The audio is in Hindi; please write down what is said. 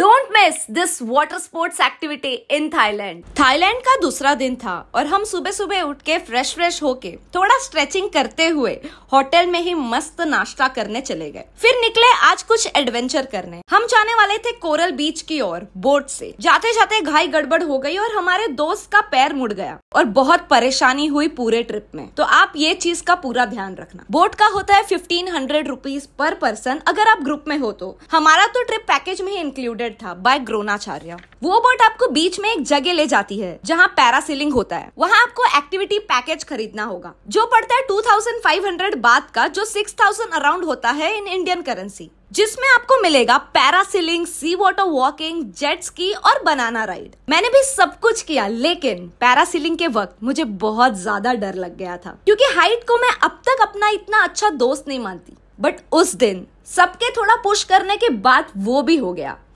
don't miss this water sports activity in Thailand Thailand का दूसरा दिन था और हम सुबह सुबह उठ के फ्रेश फ्रेश होके थोड़ा स्ट्रेचिंग करते हुए होटल में ही मस्त नाश्ता करने चले गए फिर निकले आज कुछ एडवेंचर करने हम जाने वाले थे कोरल बीच की ओर बोट से जाते जाते घाई गड़बड़ हो गई और हमारे दोस्त का पैर मुड़ गया और बहुत परेशानी हुई पूरे ट्रिप में तो आप ये चीज का पूरा ध्यान रखना बोट का होता है fifteen hundred rupees per person अगर आप ग्रुप में हो तो हमारा तो ट्रिप पैकेज में ही इंक्लूडेड इंस्पायर्ड था बाय ग्रोनाचार्य वो बोट आपको बीच में एक जगह ले जाती है जहाँ पैरासीलिंग होता है वहाँ आपको एक्टिविटी पैकेज खरीदना होगा जो पड़ता है 2500 बात का जो 6000 अराउंड होता है इन इंडियन करेंसी जिसमें आपको मिलेगा parasailing sea water walking jet ski और बनाना राइड मैंने भी सब कुछ किया लेकिन पैरासिलिंग के वक्त मुझे बहुत ज्यादा डर लग गया था क्योंकि हाइट को मैं अब तक अपना इतना अच्छा दोस्त नहीं मानती बट उस दिन सबके थोड़ा पुश करने के बाद वो भी हो गया